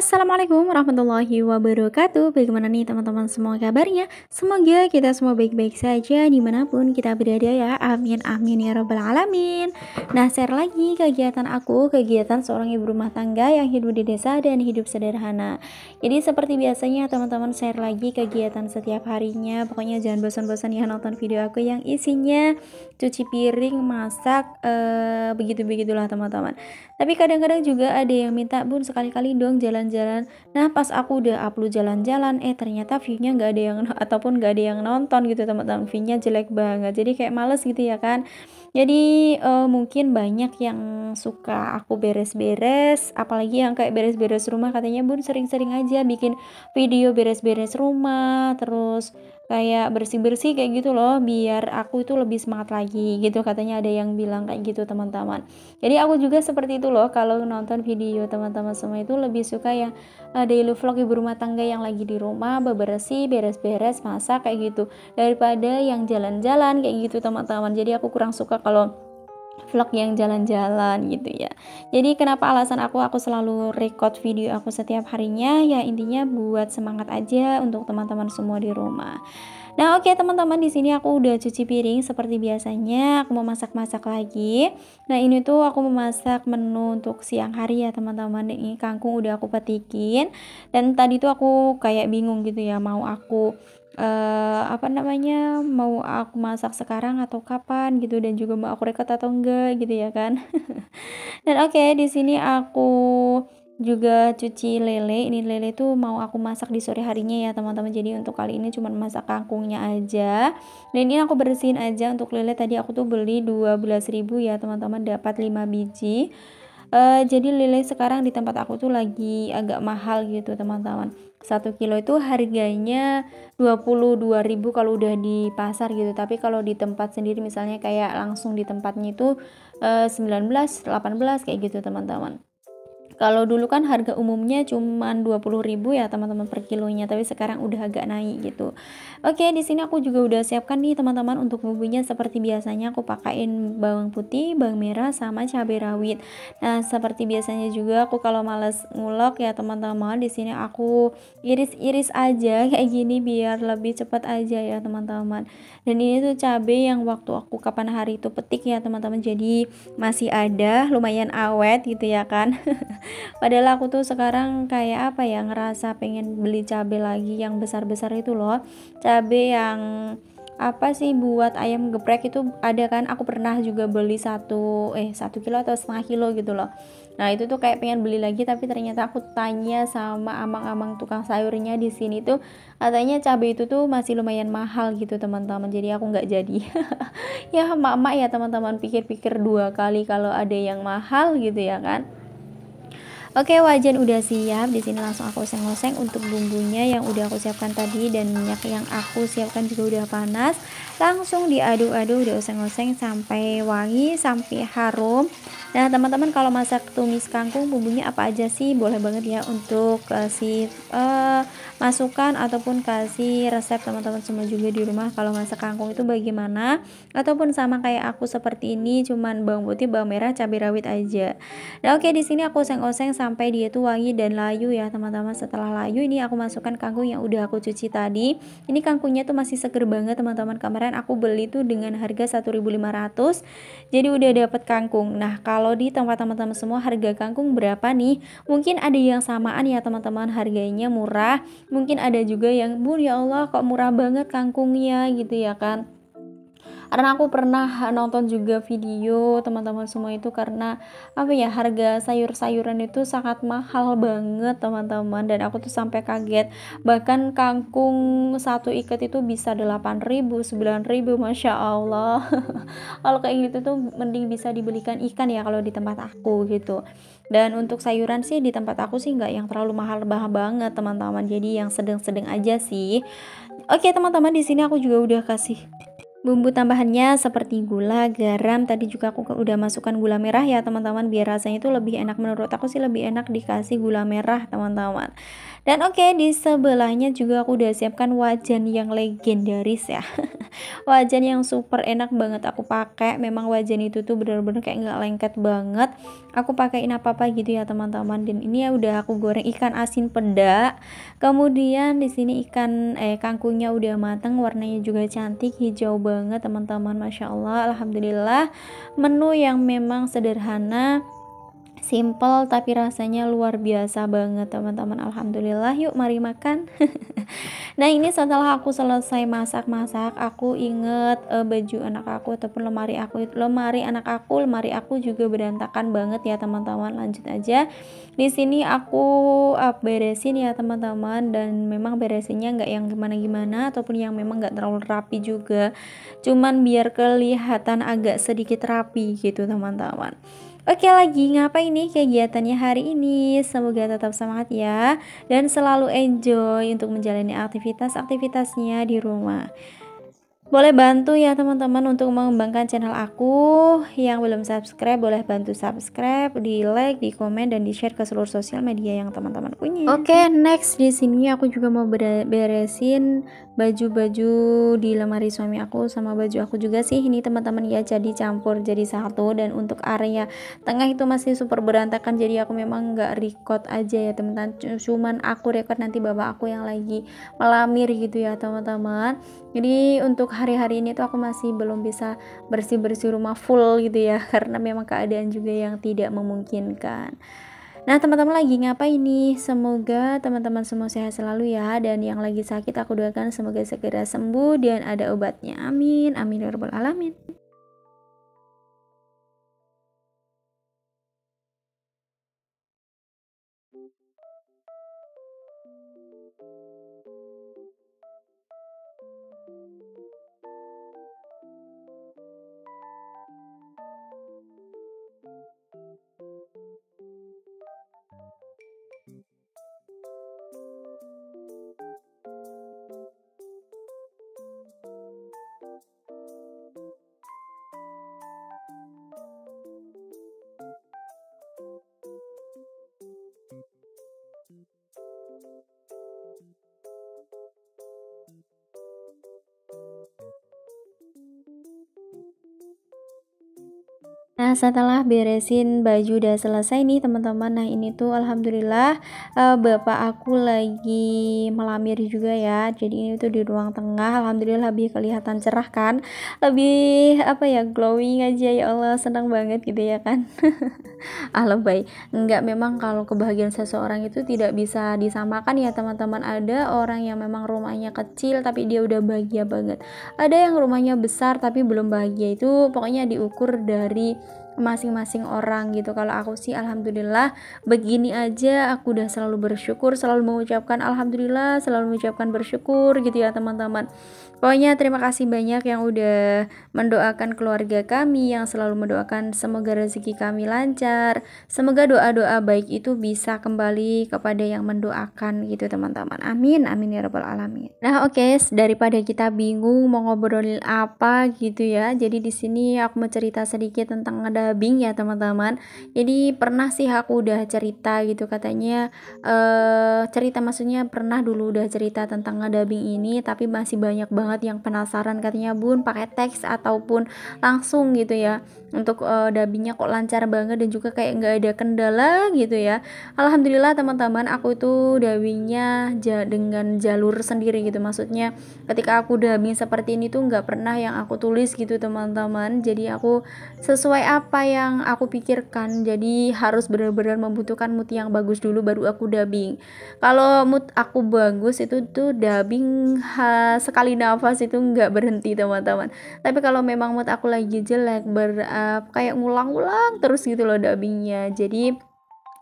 Assalamualaikum warahmatullahi wabarakatuh Bagaimana nih teman-teman semua kabarnya Semoga kita semua baik-baik saja Dimanapun kita berada ya Amin amin ya robbal alamin Nah share lagi kegiatan aku Kegiatan seorang ibu rumah tangga yang hidup di desa Dan hidup sederhana Jadi seperti biasanya teman-teman share lagi Kegiatan setiap harinya Pokoknya jangan bosan-bosan ya nonton video aku Yang isinya cuci piring Masak eh, begitu-begitulah teman-teman Tapi kadang-kadang juga ada yang minta Bun sekali-kali dong jalan jalan-jalan nah pas aku udah upload jalan-jalan eh ternyata viewnya nggak ada yang ataupun nggak ada yang nonton gitu teman-teman viewnya jelek banget jadi kayak males gitu ya kan jadi uh, mungkin banyak yang suka aku beres-beres apalagi yang kayak beres-beres rumah katanya bun sering-sering aja bikin video beres-beres rumah terus kayak bersih-bersih kayak gitu loh biar aku itu lebih semangat lagi gitu katanya ada yang bilang kayak gitu teman-teman jadi aku juga seperti itu loh kalau nonton video teman-teman semua itu lebih suka yang uh, daily vlog ibu rumah tangga yang lagi di rumah bebersih beres-beres masak kayak gitu daripada yang jalan-jalan kayak gitu teman-teman jadi aku kurang suka kalau vlog yang jalan-jalan gitu ya jadi kenapa alasan aku aku selalu record video aku setiap harinya ya intinya buat semangat aja untuk teman-teman semua di rumah Nah oke okay, teman-teman di sini aku udah cuci piring seperti biasanya aku mau masak-masak lagi. Nah ini tuh aku memasak menu untuk siang hari ya teman-teman. Ini kangkung udah aku petikin dan tadi tuh aku kayak bingung gitu ya mau aku uh, apa namanya mau aku masak sekarang atau kapan gitu dan juga mau aku record atau enggak gitu ya kan dan oke okay, di sini aku juga cuci lele ini lele tuh mau aku masak di sore harinya ya teman-teman jadi untuk kali ini cuma masak kangkungnya aja dan ini aku bersihin aja untuk lele tadi aku tuh beli 12.000 ya teman-teman dapat 5 biji uh, jadi lele sekarang di tempat aku tuh lagi agak mahal gitu teman-teman 1 kilo itu harganya 22.000 kalau udah di pasar gitu. Tapi kalau di tempat sendiri misalnya kayak langsung di tempatnya itu eh, 19, 18 kayak gitu teman-teman. Kalau dulu kan harga umumnya cuma 20.000 ya teman-teman per kilonya, tapi sekarang udah agak naik gitu. Oke, di sini aku juga udah siapkan nih teman-teman untuk bumbunya seperti biasanya aku pakain bawang putih, bawang merah sama cabai rawit. Nah, seperti biasanya juga aku kalau males ngulek ya teman-teman, di sini aku iris-iris aja kayak gini biar lebih cepat aja ya teman-teman. Dan ini tuh cabai yang waktu aku kapan hari itu petik ya teman-teman. Jadi masih ada, lumayan awet gitu ya kan. padahal aku tuh sekarang kayak apa ya ngerasa pengen beli cabai lagi yang besar-besar itu loh cabai yang apa sih buat ayam geprek itu ada kan aku pernah juga beli satu eh satu kilo atau setengah kilo gitu loh nah itu tuh kayak pengen beli lagi tapi ternyata aku tanya sama amang-amang tukang sayurnya di sini tuh katanya cabai itu tuh masih lumayan mahal gitu teman-teman jadi aku nggak jadi ya mak-mak ya teman-teman pikir-pikir dua kali kalau ada yang mahal gitu ya kan Oke, wajan udah siap. Di sini langsung aku oseng-oseng untuk bumbunya yang udah aku siapkan tadi dan minyak yang aku siapkan juga udah panas. Langsung diaduk-aduk, udah oseng-oseng sampai wangi, sampai harum. Nah, teman-teman kalau masak tumis kangkung bumbunya apa aja sih? Boleh banget ya untuk kasih uh, masukan ataupun kasih resep teman-teman semua juga di rumah kalau masak kangkung itu bagaimana? Ataupun sama kayak aku seperti ini cuman bawang putih, bawang merah, cabai rawit aja. Nah, oke okay, di sini aku oseng-oseng sampai dia tuh wangi dan layu ya, teman-teman. Setelah layu ini aku masukkan kangkung yang udah aku cuci tadi. Ini kangkungnya tuh masih seger banget, teman-teman. Kemarin aku beli tuh dengan harga 1.500. Jadi udah dapat kangkung. Nah, kalau kalau di tempat teman-teman semua harga kangkung berapa nih? Mungkin ada yang samaan ya teman-teman harganya murah. Mungkin ada juga yang, "Bu, ya Allah kok murah banget kangkungnya." gitu ya kan karena aku pernah nonton juga video teman-teman semua itu karena apa ya harga sayur-sayuran itu sangat mahal banget teman-teman dan aku tuh sampai kaget bahkan kangkung satu ikat itu bisa 8000 9000 Masya Allah kalau kayak gitu tuh mending bisa dibelikan ikan ya kalau di tempat aku gitu dan untuk sayuran sih di tempat aku sih nggak yang terlalu mahal bah banget teman-teman jadi yang sedang-sedang aja sih oke teman-teman di sini aku juga udah kasih Bumbu tambahannya seperti gula, garam, tadi juga aku udah masukkan gula merah ya teman-teman biar rasanya itu lebih enak menurut aku sih lebih enak dikasih gula merah teman-teman. Dan oke okay, di sebelahnya juga aku udah siapkan wajan yang legendaris ya. wajan yang super enak banget aku pakai. Memang wajan itu tuh bener-bener kayak nggak lengket banget. Aku pakaiin apa-apa gitu ya teman-teman. Dan ini ya udah aku goreng ikan asin peda. Kemudian di sini ikan eh kangkungnya udah mateng, warnanya juga cantik hijau banget banget teman-teman Masya Allah Alhamdulillah menu yang memang sederhana simple tapi rasanya luar biasa banget teman-teman alhamdulillah yuk mari makan nah ini setelah aku selesai masak-masak aku inget uh, eh, baju anak aku ataupun lemari aku lemari anak aku lemari aku juga berantakan banget ya teman-teman lanjut aja di sini aku uh, beresin ya teman-teman dan memang beresinnya nggak yang gimana-gimana ataupun yang memang nggak terlalu rapi juga cuman biar kelihatan agak sedikit rapi gitu teman-teman Oke lagi ngapain nih kegiatannya hari ini? Semoga tetap semangat ya dan selalu enjoy untuk menjalani aktivitas-aktivitasnya di rumah. Boleh bantu ya teman-teman untuk mengembangkan channel aku Yang belum subscribe boleh bantu subscribe, di like, di komen, dan di share ke seluruh sosial media yang teman-teman punya Oke okay, next di sini aku juga mau beresin baju-baju di lemari suami aku sama baju aku juga sih Ini teman-teman ya jadi campur jadi satu dan untuk area tengah itu masih super berantakan Jadi aku memang nggak record aja ya teman-teman Cuman aku record nanti bapak aku yang lagi melamir gitu ya teman-teman jadi untuk hari-hari ini tuh aku masih belum bisa bersih-bersih rumah full gitu ya karena memang keadaan juga yang tidak memungkinkan Nah teman-teman lagi ngapain nih? Semoga teman-teman semua sehat selalu ya Dan yang lagi sakit aku doakan semoga segera sembuh dan ada obatnya Amin Amin ya Rabbal Alamin Nah, setelah beresin baju udah selesai nih teman-teman. Nah, ini tuh alhamdulillah uh, bapak aku lagi melamir juga ya. Jadi ini tuh di ruang tengah. Alhamdulillah lebih kelihatan cerah kan. Lebih apa ya glowing aja ya Allah. Senang banget gitu ya kan. ah baik. Enggak memang kalau kebahagiaan seseorang itu tidak bisa disamakan ya teman-teman. Ada orang yang memang rumahnya kecil tapi dia udah bahagia banget. Ada yang rumahnya besar tapi belum bahagia itu pokoknya diukur dari masing-masing orang gitu kalau aku sih alhamdulillah begini aja aku udah selalu bersyukur selalu mengucapkan alhamdulillah selalu mengucapkan bersyukur gitu ya teman-teman pokoknya terima kasih banyak yang udah mendoakan keluarga kami yang selalu mendoakan semoga rezeki kami lancar semoga doa-doa baik itu bisa kembali kepada yang mendoakan gitu teman-teman amin amin ya rabbal alamin nah oke okay, daripada kita bingung mau ngobrolin apa gitu ya jadi di sini aku mau cerita sedikit tentang ada dubbing ya teman-teman jadi pernah sih aku udah cerita gitu katanya uh, cerita maksudnya pernah dulu udah cerita tentang dubbing ini tapi masih banyak banget yang penasaran katanya bun pakai teks ataupun langsung gitu ya untuk uh, dubbingnya kok lancar banget dan juga kayak nggak ada kendala gitu ya Alhamdulillah teman-teman aku itu dubbingnya dengan jalur sendiri gitu maksudnya ketika aku dubbing seperti ini tuh nggak pernah yang aku tulis gitu teman-teman jadi aku sesuai apa apa yang aku pikirkan jadi harus benar-benar membutuhkan mood yang bagus dulu baru aku dubbing kalau mood aku bagus itu tuh dubbing ha, sekali nafas itu nggak berhenti teman-teman tapi kalau memang mood aku lagi jelek ber uh, kayak ngulang-ulang terus gitu loh dubbingnya jadi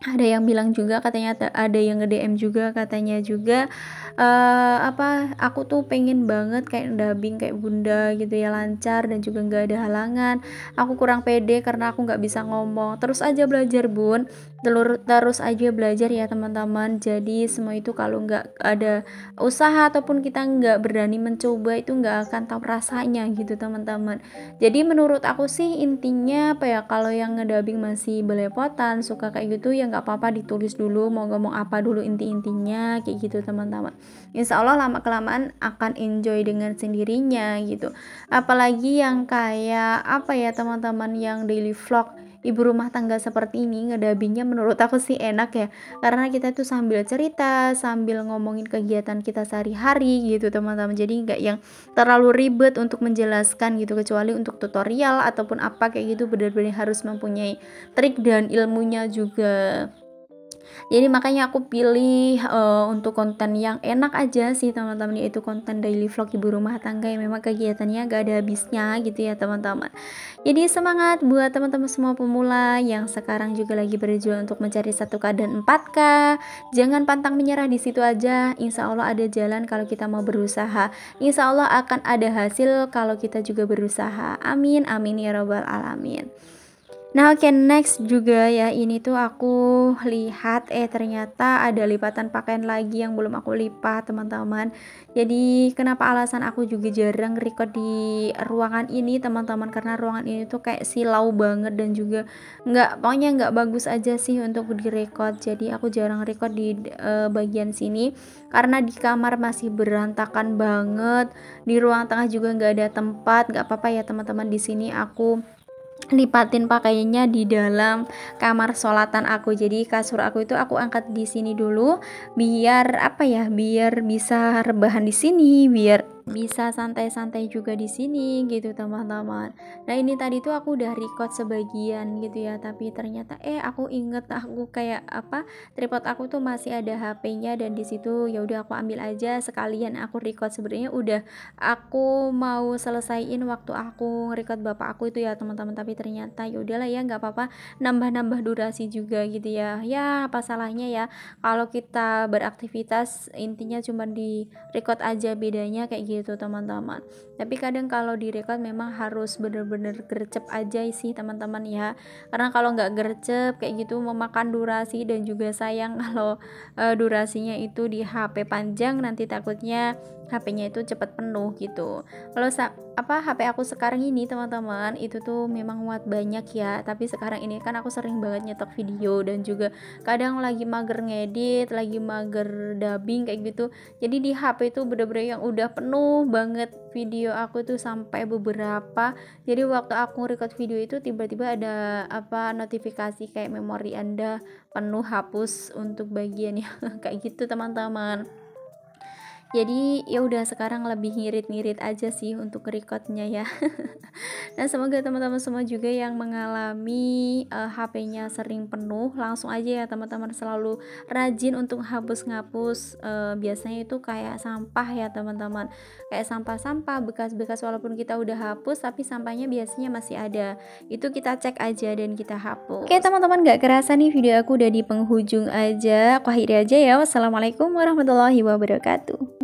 ada yang bilang juga katanya ada yang nge-DM juga katanya juga uh, apa aku tuh pengen banget kayak dubbing kayak bunda gitu ya lancar dan juga nggak ada halangan aku kurang pede karena aku nggak bisa ngomong terus aja belajar bun telur terus aja belajar ya teman-teman jadi semua itu kalau nggak ada usaha ataupun kita nggak berani mencoba itu nggak akan tahu rasanya gitu teman-teman jadi menurut aku sih intinya apa ya kalau yang ngedubbing masih belepotan suka kayak gitu yang nggak apa-apa ditulis dulu mau ngomong apa dulu inti-intinya kayak gitu teman-teman insya Allah lama kelamaan akan enjoy dengan sendirinya gitu apalagi yang kayak apa ya teman-teman yang daily vlog ibu rumah tangga seperti ini ngedabinya menurut aku sih enak ya karena kita tuh sambil cerita sambil ngomongin kegiatan kita sehari-hari gitu teman-teman jadi nggak yang terlalu ribet untuk menjelaskan gitu kecuali untuk tutorial ataupun apa kayak gitu benar-benar harus mempunyai trik dan ilmunya juga jadi makanya aku pilih uh, untuk konten yang enak aja sih teman-teman yaitu konten daily vlog ibu rumah tangga yang memang kegiatannya gak ada habisnya gitu ya teman-teman jadi semangat buat teman-teman semua pemula yang sekarang juga lagi berjuang untuk mencari 1K dan 4K jangan pantang menyerah di situ aja insya Allah ada jalan kalau kita mau berusaha insya Allah akan ada hasil kalau kita juga berusaha amin amin ya robbal alamin Nah oke okay, next juga ya ini tuh aku lihat eh ternyata ada lipatan pakaian lagi yang belum aku lipat teman-teman Jadi kenapa alasan aku juga jarang record di ruangan ini teman-teman Karena ruangan ini tuh kayak silau banget dan juga nggak pokoknya nggak bagus aja sih untuk direcord Jadi aku jarang record di uh, bagian sini karena di kamar masih berantakan banget Di ruang tengah juga nggak ada tempat nggak apa-apa ya teman-teman di sini aku lipatin pakaiannya di dalam kamar solatan aku jadi kasur aku itu aku angkat di sini dulu biar apa ya biar bisa rebahan di sini biar bisa santai-santai juga di sini gitu teman-teman. Nah ini tadi tuh aku udah record sebagian gitu ya, tapi ternyata eh aku inget aku kayak apa tripod aku tuh masih ada HP-nya dan di situ ya udah aku ambil aja sekalian aku record sebenarnya udah aku mau selesaiin waktu aku record bapak aku itu ya teman-teman, tapi ternyata ya udahlah ya nggak apa-apa nambah-nambah durasi juga gitu ya. Ya apa salahnya ya kalau kita beraktivitas intinya cuma di record aja bedanya kayak gitu gitu teman-teman tapi kadang kalau direkam memang harus bener-bener gercep aja sih teman-teman ya karena kalau nggak gercep kayak gitu memakan durasi dan juga sayang kalau uh, durasinya itu di HP panjang nanti takutnya HP-nya itu cepat penuh gitu. Kalau apa HP aku sekarang ini teman-teman itu tuh memang muat banyak ya. Tapi sekarang ini kan aku sering banget nyetok video dan juga kadang lagi mager ngedit, lagi mager dubbing kayak gitu. Jadi di HP itu bener-bener yang udah penuh banget video aku tuh sampai beberapa jadi waktu aku record video itu tiba-tiba ada apa notifikasi kayak memori anda penuh hapus untuk bagian yang kayak gitu teman-teman jadi ya udah sekarang lebih ngirit-ngirit aja sih untuk recordnya ya nah semoga teman-teman semua juga yang mengalami uh, eh, HP-nya sering penuh langsung aja ya teman-teman selalu rajin untuk hapus ngapus uh, eh, biasanya itu kayak sampah ya teman-teman kayak sampah-sampah bekas-bekas walaupun kita udah hapus tapi sampahnya biasanya masih ada itu kita cek aja dan kita hapus oke teman-teman gak kerasa nih video aku udah di penghujung aja aku akhiri aja ya wassalamualaikum warahmatullahi wabarakatuh